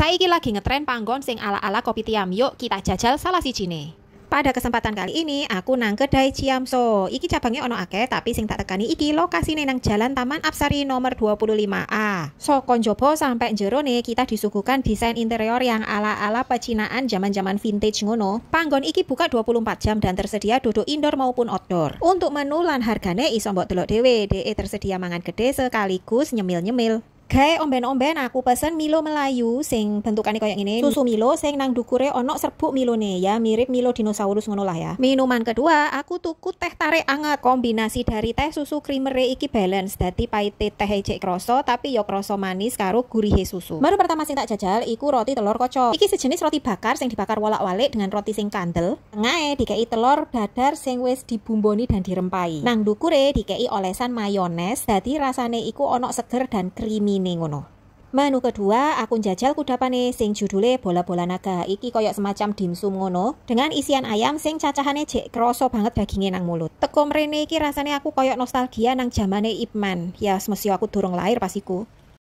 Saiki lagi ngetren panggon sing ala-ala kopi tiam yuk kita jajal salah si cine. Pada kesempatan kali ini aku nang kedai Ciamso. Iki cabangnya ono akeh tapi sing tak tekani iki lokasine nang Jalan Taman Apsari nomor 25A. So konjobo sampai jero nih kita disuguhkan desain interior yang ala-ala pecinaan zaman-zaman vintage ngono. Panggon iki buka 24 jam dan tersedia duduk indoor maupun outdoor. Untuk menu lan hargane iso mbok delok dhewe. DE tersedia mangan gede sekaligus nyemil-nyemil kayak omben-omben aku pesen Milo Melayu sing kau yang ini. Susu Milo sing nang dukure onok serbuk nih ya, mirip Milo dinosaurus ngono lah ya. Minuman kedua, aku tuku teh tarik anget. Kombinasi dari teh susu creamer iki balance. Dadi pahit teh ejek kroso tapi yo kroso manis karo gurih susu. Baru pertama sing tak jajal iku roti telur kocok. Iki sejenis roti bakar sing dibakar walak walik dengan roti sing kandel. Tengahe dikei telur dadar sing wis dibumboni dan dirempai. Nang dukure dikei olesan mayones dadi rasane iku onok seger dan creamy ini ngono. kedua, aku njajal kudapane sing judule bola-bola naga. Iki koyok semacam dimsum ngono dengan isian ayam sing cacahane jek kroso banget baginge nang mulut. Teko mrene iki rasane aku koyok nostalgia nang jamane Ipman. Ya semesyo aku durung lahir pasiku.